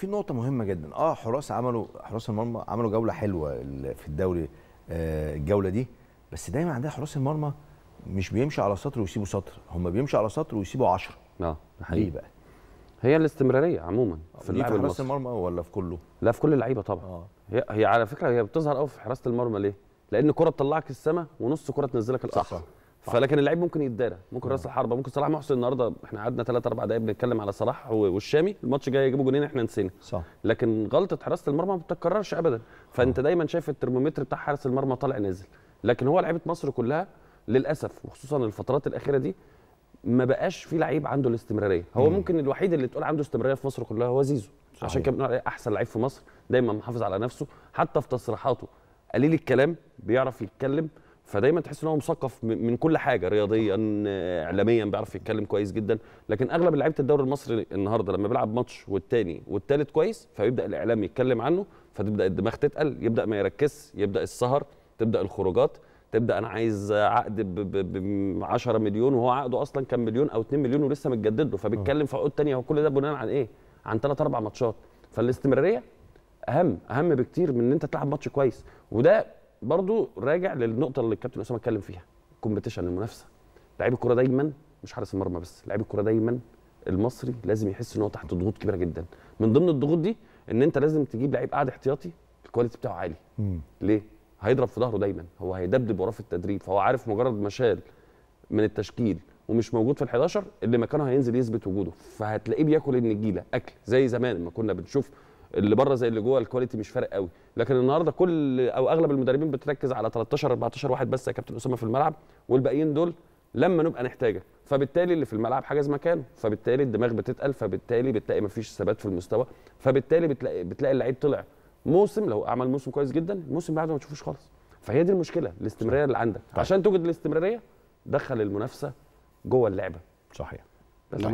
في نقطه مهمه جدا اه حراس عملوا حراس المرمى عملوا جوله حلوه في الدوري آه، الجوله دي بس دايما عندنا حراس المرمى مش بيمشي على سطر ويسيبوا سطر هم بيمشوا على سطر ويسيبوا 10 اه حقيقي ليه بقى هي الاستمراريه عموما في اللعب حراس المرمى ولا في كله لا في كل اللعيبه طبعا آه. هي هي على فكره هي بتظهر قوي في حراسه المرمى ليه لان كره بتطلعك السما ونص كره تنزلك الارض فلكن اللعيب ممكن يتدارى ممكن نعم. راس الحربه ممكن صلاح محسن النهارده احنا قعدنا 3 4 دقائق بنتكلم على صلاح والشامي الماتش جاي يجيبوا جونين احنا نسينا صح لكن غلطه حراسه المرمى ما بتتكررش ابدا فانت صح. نعم. دايما شايف الترمومتر بتاع حارس المرمى طالع نازل لكن هو لعيبه مصر كلها للاسف وخصوصا الفترات الاخيره دي ما بقاش في لعيب عنده الاستمراريه هو مم. نعم. ممكن الوحيد اللي تقول عنده استمراريه في مصر كلها هو زيزو صحيح. عشان كده بنقول احسن لعيب في مصر دايما محافظ على نفسه حتى في تصريحاته قليل الكلام بيعرف يتكلم فدايما تحس ان هو مثقف من كل حاجه رياضيا اعلاميا بيعرف يتكلم كويس جدا لكن اغلب لعيبه الدوري المصري النهارده لما بيلعب ماتش والتاني والتالت كويس فبيبدا الاعلام يتكلم عنه فتبدا الدماغ تتقل يبدا ما يركز يبدا السهر تبدا الخروجات تبدا انا عايز عقد ب 10 مليون وهو عقده اصلا كان مليون او 2 مليون ولسه متجدد له فبيتكلم في عقود ثانيه وكل ده بناء على ايه؟ عن ثلاث اربع ماتشات فالاستمراريه اهم اهم بكتير من ان انت تلعب ماتش كويس وده برضو راجع للنقطه اللي الكابتن اسامه اتكلم فيها الكومبيتيشن المنافسه لعيب الكوره دايما مش حارس المرمى بس لعيب الكوره دايما المصري لازم يحس ان هو تحت ضغوط كبيره جدا من ضمن الضغوط دي ان انت لازم تجيب لعيب قاعد احتياطي الكواليتي بتاعه عالي مم. ليه هيضرب في ظهره دايما هو هيدبدب وراه في التدريب فهو عارف مجرد ما شال من التشكيل ومش موجود في ال11 اللي مكانه هينزل يثبت وجوده فهتلاقيه بياكل النجيله اكل زي زمان ما كنا بنشوف اللي بره زي اللي جوه الكواليتي مش فارق قوي لكن النهارده كل او اغلب المدربين بتركز على 13 14 واحد بس يا كابتن اسامه في الملعب والباقيين دول لما نبقى نحتاجك فبالتالي اللي في الملعب حجز مكانه فبالتالي الدماغ بتتقل فبالتالي بتلاقي مفيش ثبات في المستوى فبالتالي بتلاقي بتلاقي اللعيب طلع موسم لو عمل موسم كويس جدا الموسم بعده ما تشوفوش خالص فهي دي المشكله الاستمراريه اللي عندك صحيح. عشان توجد الاستمراريه دخل المنافسه جوه اللعبه صحيح